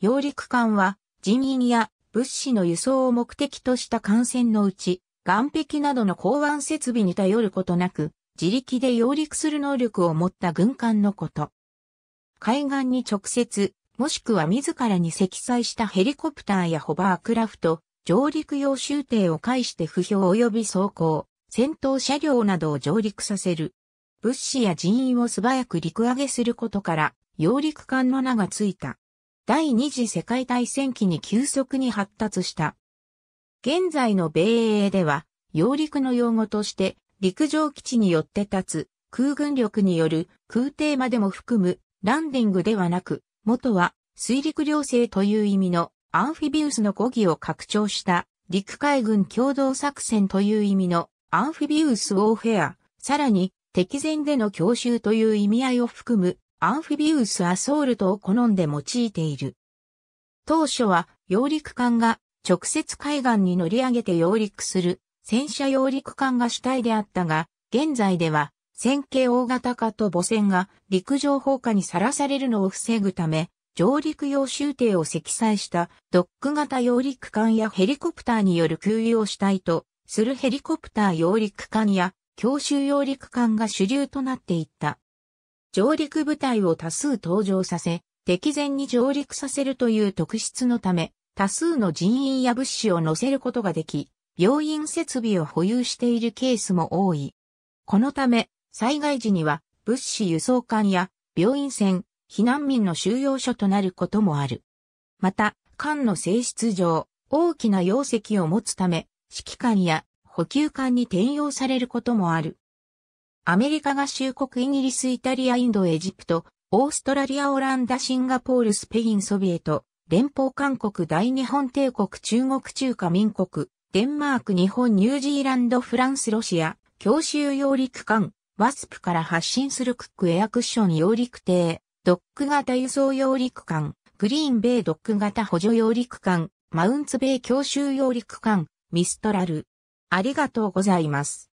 揚陸艦は人員や物資の輸送を目的とした艦船のうち、岸壁などの港湾設備に頼ることなく、自力で揚陸する能力を持った軍艦のこと。海岸に直接、もしくは自らに積載したヘリコプターやホバークラフト、上陸用集艇を介して不評及び走行、戦闘車両などを上陸させる。物資や人員を素早く陸揚げすることから、揚陸艦の名がついた。第二次世界大戦期に急速に発達した。現在の米英では、揚陸の用語として、陸上基地によって立つ、空軍力による空挺までも含む、ランディングではなく、元は水陸両制という意味のアンフィビウスの語義を拡張した陸海軍共同作戦という意味のアンフィビウスウォーフェア、さらに敵前での強襲という意味合いを含むアンフィビウス・アソールトを好んで用いている。当初は、揚陸艦が直接海岸に乗り上げて揚陸する戦車揚陸艦が主体であったが、現在では戦型大型化と母船が陸上砲火にさらされるのを防ぐため、上陸用集艇を積載したドック型揚陸艦やヘリコプターによる給油を主体とするヘリコプター揚陸艦や強襲揚陸艦が主流となっていった。上陸部隊を多数登場させ、敵前に上陸させるという特質のため、多数の人員や物資を乗せることができ、病院設備を保有しているケースも多い。このため、災害時には物資輸送艦や病院船、避難民の収容所となることもある。また、艦の性質上、大きな容積を持つため、指揮官や補給艦に転用されることもある。アメリカ合衆国イギリスイタリアインドエジプト、オーストラリアオランダシンガポールスペインソビエト、連邦韓国大日本帝国中国中華民国、デンマーク日本ニュージーランドフランスロシア、強襲揚陸艦、ワスプから発進するクックエアクッション揚陸艇、ドック型輸送揚陸艦、グリーンベイドック型補助揚陸艦、マウンツベイ強襲揚陸艦、ミストラル。ありがとうございます。